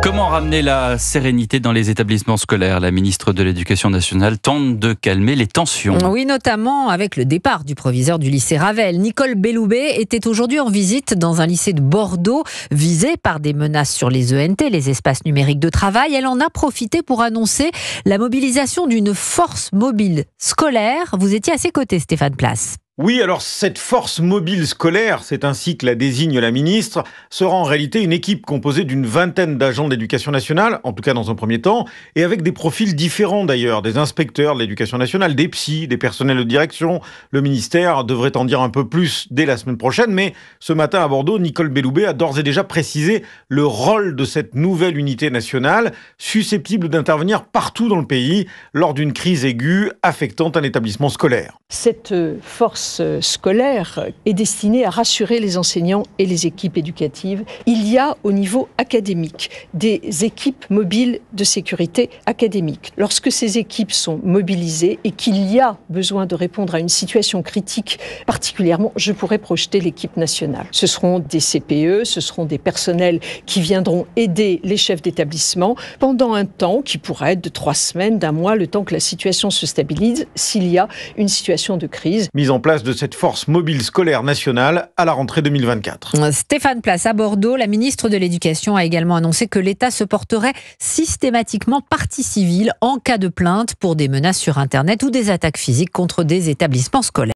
Comment ramener la sérénité dans les établissements scolaires La ministre de l'Éducation nationale tente de calmer les tensions. Oui, notamment avec le départ du proviseur du lycée Ravel. Nicole Belloubet était aujourd'hui en visite dans un lycée de Bordeaux visé par des menaces sur les ENT, les espaces numériques de travail. Elle en a profité pour annoncer la mobilisation d'une force mobile scolaire. Vous étiez à ses côtés, Stéphane Place. Oui, alors cette force mobile scolaire, c'est ainsi que la désigne la ministre, sera en réalité une équipe composée d'une vingtaine d'agents de l'éducation nationale, en tout cas dans un premier temps, et avec des profils différents d'ailleurs, des inspecteurs de l'éducation nationale, des psys, des personnels de direction. Le ministère devrait en dire un peu plus dès la semaine prochaine, mais ce matin à Bordeaux, Nicole Belloubet a d'ores et déjà précisé le rôle de cette nouvelle unité nationale, susceptible d'intervenir partout dans le pays lors d'une crise aiguë affectant un établissement scolaire. Cette euh, force euh, scolaire est destinée à rassurer les enseignants et les équipes éducatives. Il y a au niveau académique des équipes mobiles de sécurité académique. Lorsque ces équipes sont mobilisées et qu'il y a besoin de répondre à une situation critique particulièrement, je pourrais projeter l'équipe nationale. Ce seront des CPE, ce seront des personnels qui viendront aider les chefs d'établissement pendant un temps qui pourrait être de trois semaines, d'un mois, le temps que la situation se stabilise, s'il y a une situation de crise. Mise en place de cette force mobile scolaire nationale à la rentrée 2024. Stéphane Place à Bordeaux, la ministre de l'Éducation a également annoncé que l'État se porterait systématiquement partie civile en cas de plainte pour des menaces sur Internet ou des attaques physiques contre des établissements scolaires.